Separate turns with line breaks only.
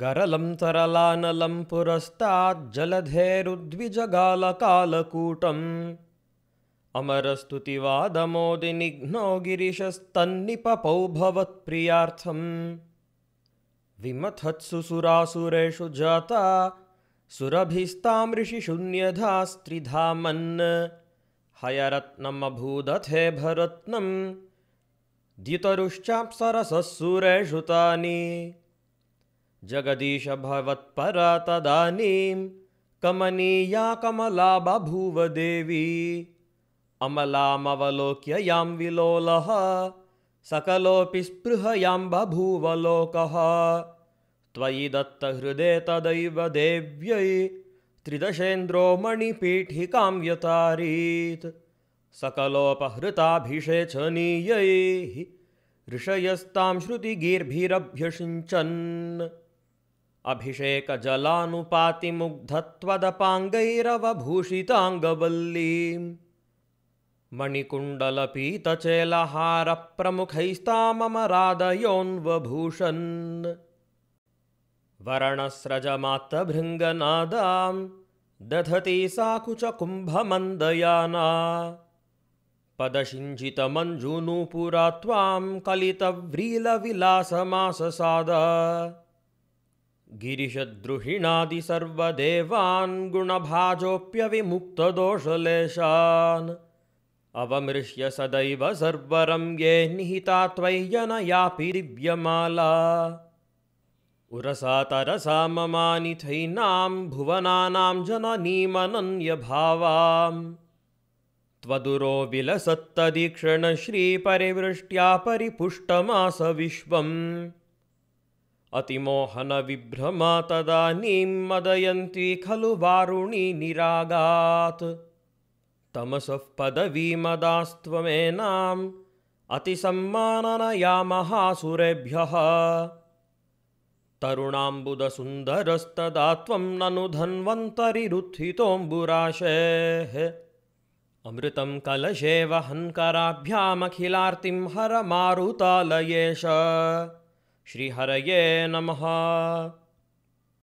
गरलं तरलानलं पुरस्ताज्जलधेरुद्विजगालकालकूटम् अमरस्तुतिवादमोदिनिघ्नो गिरिशस्तन्निपपौ भवत्प्रियार्थम् विमथत् जाता सुरभिस्तामृषिशून्यधास्त्रिधामन् हयरत्नमभूदथे भरत्नं सुरेषु तानि जगदीश भवत्परा तदानीं कमनीया कमला बभूव देवी यां विलोलः सकलोऽपि स्पृहयां लोकः त्वयि दत्तहृदे तदैव देव्यै त्रिदशेन्द्रो मणिपीठिकां व्यतारीत् सकलोपहृताभिषेचनीयैः ऋषयस्तां श्रुतिगीर्भिरभ्यषिञ्चन् अभिषेकजलानुपातिमुग्धत्वदपाङ्गैरवभूषिताङ्गवल्लीम् मणिकुण्डलपीतचेलहारप्रमुखैस्तामम रादयोऽन्वभूषन् वरणस्रज मातभृङ्गनादां दधति साकुचकुम्भमन्दयाना पदशिञ्जितमञ्जूनूपुरा त्वां गिरिशद्रुहिणादि सर्वदेवान् गुणभाजोऽप्यविमुक्तदोषलेशान् अवमृश्य सदैव सर्वरं ये निहिता त्वयि दिव्यमाला उरसा तरसा ममानिथैनां भुवनानां जननीमनन्यभावाम् त्वदुरो विलसत्तदीक्षणश्रीपरिवृष्ट्या परिपुष्टमास विश्वम् तदानीं मदयन्ती खलु वारुणी निरागात् तमसः पदवीमदास्त्वमेनाम् महासुरेभ्यः तरुणाम्बुदसुन्दरस्तदा त्वं ननु धन्वन्तरिरुत्थितोऽम्बुराशेः अमृतं कलशे वहन्कराभ्यामखिलार्तिं हर मारुतालयेश श्रीहरये नमः